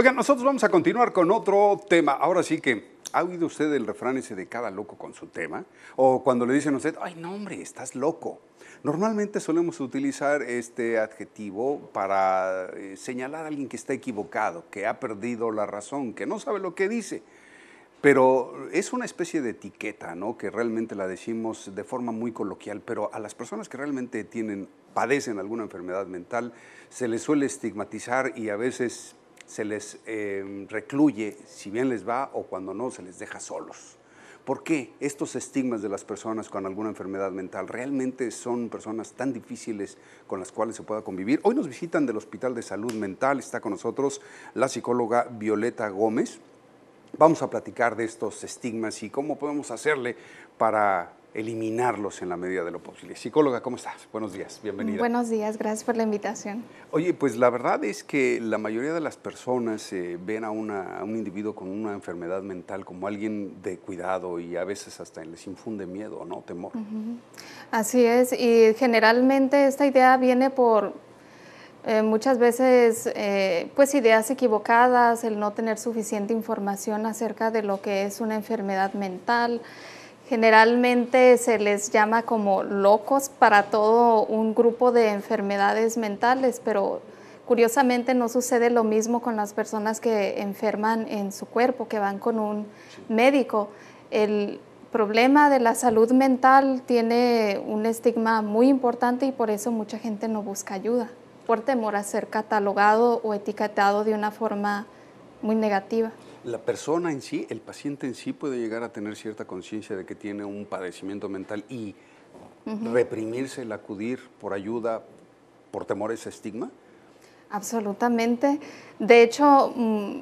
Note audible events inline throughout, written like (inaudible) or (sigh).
Oigan, nosotros vamos a continuar con otro tema. Ahora sí que, ¿ha oído usted el refrán ese de cada loco con su tema? O cuando le dicen a usted, ay, no, hombre, estás loco. Normalmente solemos utilizar este adjetivo para eh, señalar a alguien que está equivocado, que ha perdido la razón, que no sabe lo que dice. Pero es una especie de etiqueta, ¿no? Que realmente la decimos de forma muy coloquial, pero a las personas que realmente tienen, padecen alguna enfermedad mental, se les suele estigmatizar y a veces se les em, recluye, si bien les va, o cuando no, se les deja solos. ¿Por qué estos estigmas de las personas con alguna enfermedad mental realmente son personas tan difíciles con las cuales se pueda convivir? Hoy nos visitan del Hospital de Salud Mental, está con nosotros la psicóloga Violeta Gómez. Vamos a platicar de estos estigmas y cómo podemos hacerle para eliminarlos en la medida de lo posible. Psicóloga, ¿cómo estás? Buenos días, bienvenida. Buenos días, gracias por la invitación. Oye, pues la verdad es que la mayoría de las personas eh, ven a, un individuo con una enfermedad mental como alguien de cuidado y a veces hasta les infunde miedo, ¿no? Temor. Así es, y generalmente esta idea viene por, eh, muchas veces, eh, pues ideas equivocadas, el no tener suficiente información acerca de lo que es una enfermedad mental, Generalmente se les llama como locos para todo un grupo de enfermedades mentales, pero curiosamente no sucede lo mismo con las personas que enferman en su cuerpo, que van con un médico. El problema de la salud mental tiene un estigma muy importante y por eso mucha gente no busca ayuda, por temor a ser catalogado o etiquetado de una forma muy negativa la persona en sí, el paciente en sí puede llegar a tener cierta conciencia de que tiene un padecimiento mental y reprimirse el acudir por ayuda por temor a ese estigma? Absolutamente. De hecho, mm,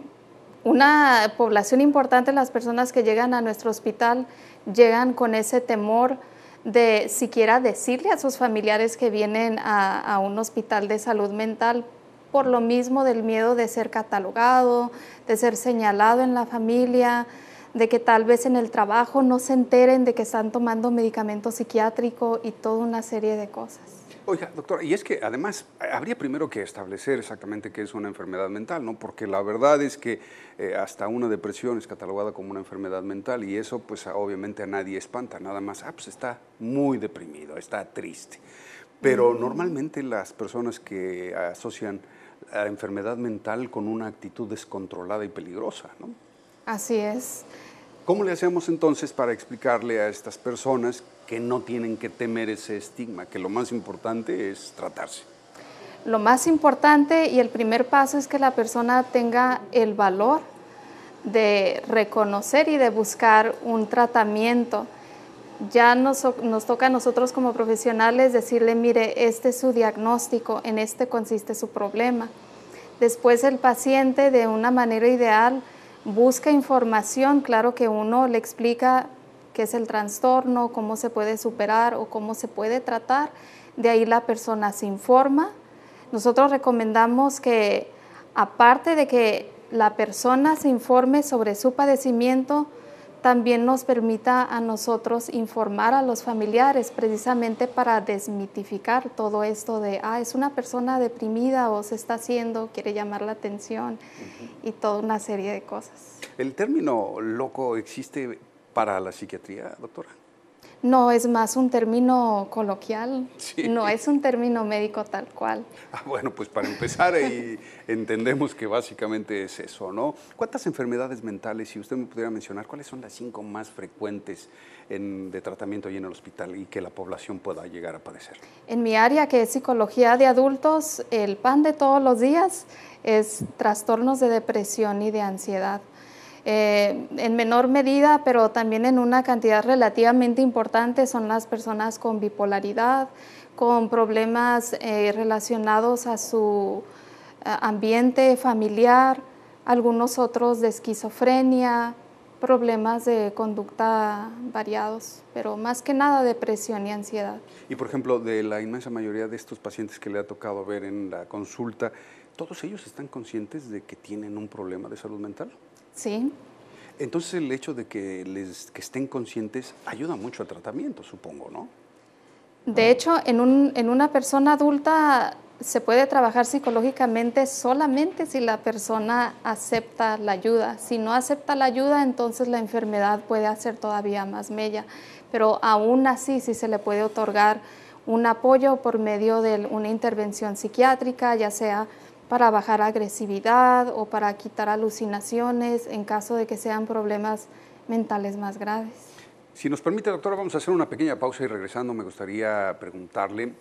una población importante las personas que llegan a nuestro hospital llegan con ese temor de siquiera decirle a sus familiares que vienen a un hospital de salud mental por lo mismo del miedo de ser catalogado, de ser señalado en la familia, de que tal vez en el trabajo no se enteren de que están tomando medicamento psiquiátrico y toda una serie de cosas. Oiga, doctora, y es que además eh, habría primero que establecer exactamente qué es una enfermedad mental, ¿no? Porque la verdad es que eh, hasta una depresión es catalogada como una enfermedad mental y eso pues obviamente a nadie espanta, nada más, ah, pues está muy deprimido, está triste. Pero mm. normalmente las personas que asocian la enfermedad mental con una actitud descontrolada y peligrosa. ¿no? Así es. ¿Cómo le hacemos entonces para explicarle a estas personas que no tienen que temer ese estigma, que lo más importante es tratarse? Lo más importante y el primer paso es que la persona tenga el valor de reconocer y de buscar un tratamiento ya nos, toca a nosotros como profesionales decirle, mire, este es su diagnóstico, en este consiste su problema. Después el paciente de una manera ideal busca información, claro que uno le explica qué es el trastorno, cómo se puede superar o cómo se puede tratar, de ahí la persona se informa. Nosotros recomendamos que aparte de que la persona se informe sobre su padecimiento, también nos permita a nosotros informar a los familiares precisamente para desmitificar todo esto de, ah, es una persona deprimida o se está haciendo, quiere llamar la atención y toda una serie de cosas. ¿El término loco existe para la psiquiatría, doctora? No es más un término coloquial, no es un término médico tal cual. Ah, bueno, pues para empezar, y (laughs) entendemos que básicamente es eso, ¿no? ¿Cuántas enfermedades mentales, si usted me pudiera mencionar, cuáles son las cinco más frecuentes de tratamiento ahí en el hospital y que la población pueda llegar a padecer? En mi área, que es psicología de adultos, el pan de todos los días es trastornos de depresión y de ansiedad. Eh, en menor medida, pero también en una cantidad relativamente importante, son las personas con bipolaridad, con problemas eh, relacionados a su eh, ambiente familiar, algunos otros de esquizofrenia, problemas de conducta variados, pero más que nada depresión y ansiedad. Y por ejemplo, de la inmensa mayoría de estos pacientes que le ha tocado ver en la consulta, ¿todos ellos están conscientes de que tienen un problema de salud mental? Sí. Entonces el hecho de que, les, que estén conscientes ayuda mucho al tratamiento, supongo, ¿no? De hecho, en, un, en una persona adulta se puede trabajar psicológicamente solamente si la persona acepta la ayuda. Si no acepta la ayuda, entonces la enfermedad puede hacer todavía más mella. Pero aún así, si se le puede otorgar un apoyo por medio de una intervención psiquiátrica, ya sea para bajar agresividad o para quitar alucinaciones en caso de que sean problemas mentales más graves. Si nos permite, doctora, vamos a hacer una pequeña pausa y regresando me gustaría preguntarle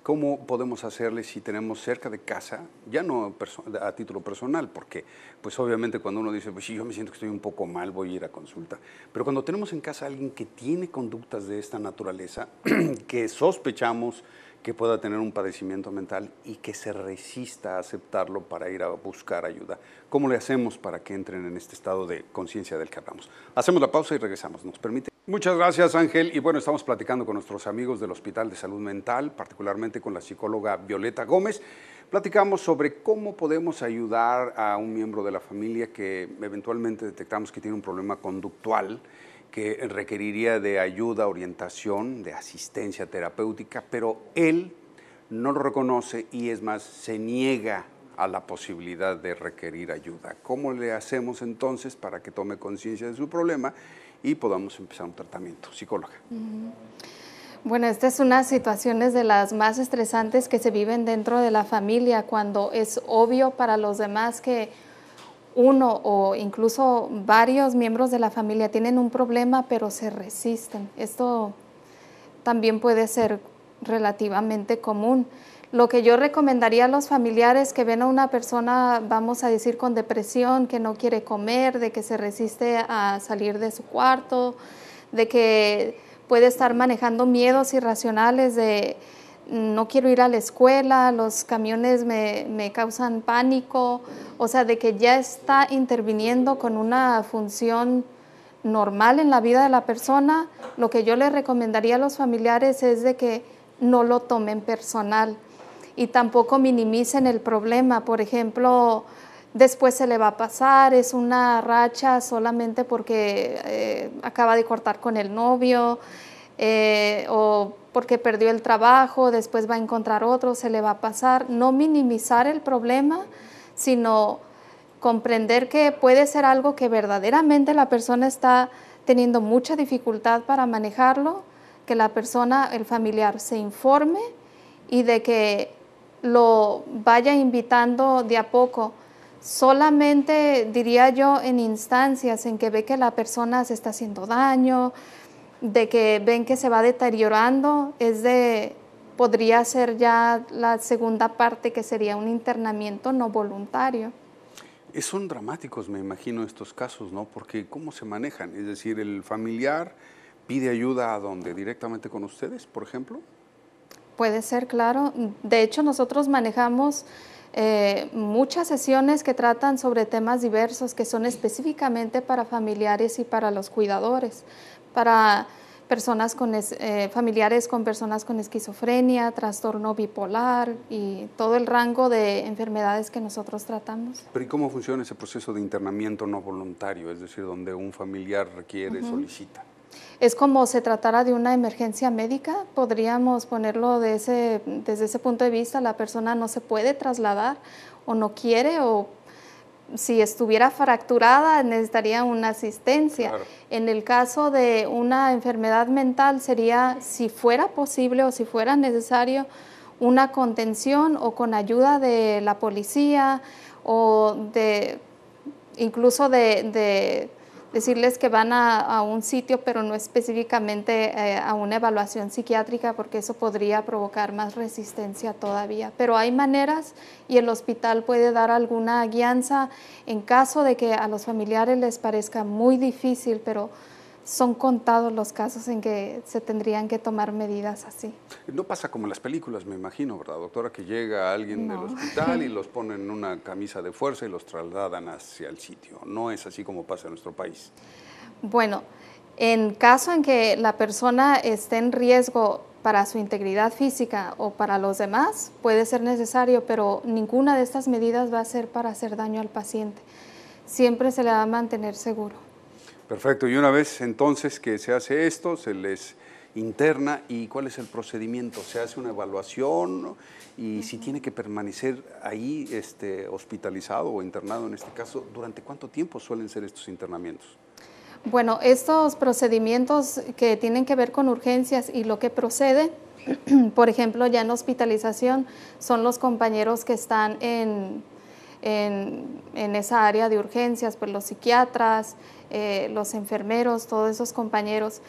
cómo podemos hacerle si tenemos cerca de casa, ya no a título personal, porque pues obviamente cuando uno dice, pues sí, yo me siento que estoy un poco mal, voy a ir a consulta, pero cuando tenemos en casa a alguien que tiene conductas de esta naturaleza, (clears throat) que sospechamos que pueda tener un padecimiento mental y que se resista a aceptarlo para ir a buscar ayuda. ¿Cómo le hacemos para que entren en este estado de conciencia del que hablamos? Hacemos la pausa y regresamos. ¿Nos permite? Muchas gracias Ángel. Y bueno, estamos platicando con nuestros amigos del Hospital de Salud Mental, particularmente con la psicóloga Violeta Gómez. Platicamos sobre cómo podemos ayudar a un miembro de la familia que eventualmente detectamos que tiene un problema conductual que requeriría de ayuda, orientación, de asistencia terapéutica, pero él no lo reconoce y es más, se niega a la posibilidad de requerir ayuda. ¿Cómo le hacemos entonces para que tome conciencia de su problema y podamos empezar un tratamiento? Psicóloga. Bueno, esta es una situaciones de las más estresantes que se viven dentro de la familia cuando es obvio para los demás que uno o incluso varios miembros de la familia tienen un problema pero se resisten. Esto también puede ser relativamente común. Lo que yo recomendaría a los familiares que ven a una persona, vamos a decir, con depresión, que no quiere comer, de que se resiste a salir de su cuarto, de que puede estar manejando miedos irracionales de no quiero ir a la escuela, los camiones me, causan pánico, o sea, de que ya está interviniendo con una función normal en la vida de la persona, lo que yo le recomendaría a los familiares es de que no lo tomen personal y tampoco minimicen el problema. Por ejemplo, después se le va a pasar, es una racha solamente porque eh, acaba de cortar con el novio eh, o porque perdió el trabajo, después va a encontrar otro, se le va a pasar. No minimizar el problema, sino comprender que puede ser algo que verdaderamente la persona está teniendo mucha dificultad para manejarlo, que la persona, el familiar, se informe y de que lo vaya invitando de a poco. Solamente diría yo en instancias en que ve que la persona se está haciendo daño, de que ven que se va deteriorando, es de, podría ser ya la segunda parte que sería un internamiento no voluntario. Son dramáticos, me imagino, estos casos, ¿no? Porque ¿cómo se manejan? Es decir, el familiar pide ayuda a dónde? ¿Directamente con ustedes, por ejemplo? Puede ser, claro. De hecho, nosotros manejamos eh, muchas sesiones que tratan sobre temas diversos que son específicamente para familiares y para los cuidadores, para personas con eh, familiares con personas con esquizofrenia, trastorno bipolar y todo el rango de enfermedades que nosotros tratamos. Pero ¿y cómo funciona ese proceso de internamiento no voluntario? Es decir, donde un familiar requiere, solicita es como se tratara de una emergencia médica, podríamos ponerlo desde ese punto de vista, la persona no se puede trasladar o no quiere o si estuviera fracturada necesitaría una asistencia. En el caso de una enfermedad mental sería, si fuera posible o si fuera necesario, una contención o con ayuda de la policía o de incluso de decirles que van a, un sitio, pero no específicamente eh, a una evaluación psiquiátrica, porque eso podría provocar más resistencia todavía. Pero hay maneras y el hospital puede dar alguna guianza en caso de que a los familiares les parezca muy difícil, pero son contados los casos en que se tendrían que tomar medidas así. No pasa como en las películas, me imagino, ¿verdad, doctora? Que llega alguien del hospital y (laughs) los ponen en una camisa de fuerza y los trasladan hacia el sitio. No es así como pasa en nuestro país. Bueno, en caso en que la persona esté en riesgo para su integridad física o para los demás, puede ser necesario, pero ninguna de estas medidas va a ser para hacer daño al paciente. Siempre se le va a mantener seguro. Perfecto, y una vez entonces que se hace esto, se les interna y cuál es el procedimiento, se hace una evaluación y si tiene que permanecer ahí este, hospitalizado o internado en este caso, ¿durante cuánto tiempo suelen ser estos internamientos? Bueno, estos procedimientos que tienen que ver con urgencias y lo que procede, (clears throat) por ejemplo, ya en hospitalización, son los compañeros que están en en, esa área de urgencias, pues los psiquiatras, eh, los enfermeros, todos esos compañeros.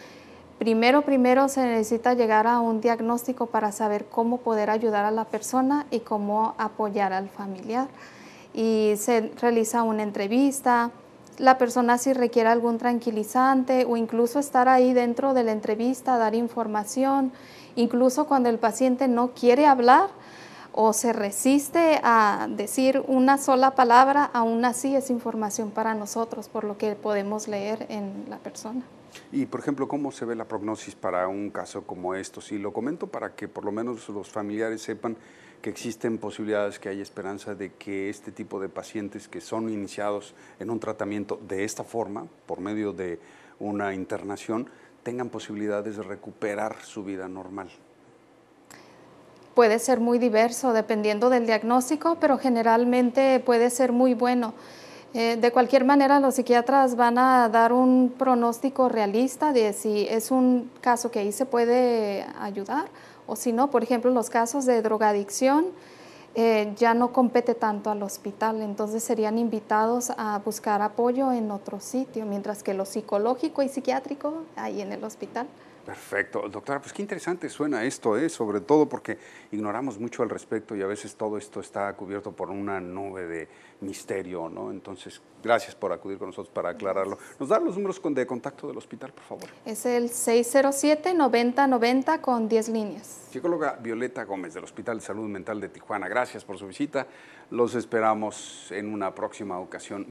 Primero, primero se necesita llegar a un diagnóstico para saber cómo poder ayudar a la persona y cómo apoyar al familiar. Y se realiza una entrevista, la persona si requiere algún tranquilizante o incluso estar ahí dentro de la entrevista, dar información, incluso cuando el paciente no quiere hablar, o se resiste a decir una sola palabra, aún así es información para nosotros por lo que podemos leer en la persona. Y, por ejemplo, ¿cómo se ve la prognosis para un caso como esto? Sí, lo comento para que por lo menos los familiares sepan que existen posibilidades, que hay esperanza de que este tipo de pacientes que son iniciados en un tratamiento de esta forma, por medio de una internación, tengan posibilidades de recuperar su vida normal puede ser muy diverso dependiendo del diagnóstico, pero generalmente puede ser muy bueno. Eh, de cualquier manera, los psiquiatras van a dar un pronóstico realista de si es un caso que ahí se puede ayudar o si no. Por ejemplo, los casos de drogadicción eh, ya no compete tanto al hospital, entonces serían invitados a buscar apoyo en otro sitio, mientras que lo psicológico y psiquiátrico ahí en el hospital. Perfecto. Doctora, pues qué interesante suena esto, ¿eh? sobre todo porque ignoramos mucho al respecto y a veces todo esto está cubierto por una nube de misterio, ¿no? Entonces, gracias por acudir con nosotros para aclararlo. ¿Nos dan los números de contacto del hospital, por favor? Es el 607-9090 con 10 líneas. Psicóloga Violeta Gómez del Hospital de Salud Mental de Tijuana, gracias por su visita. Los esperamos en una próxima ocasión.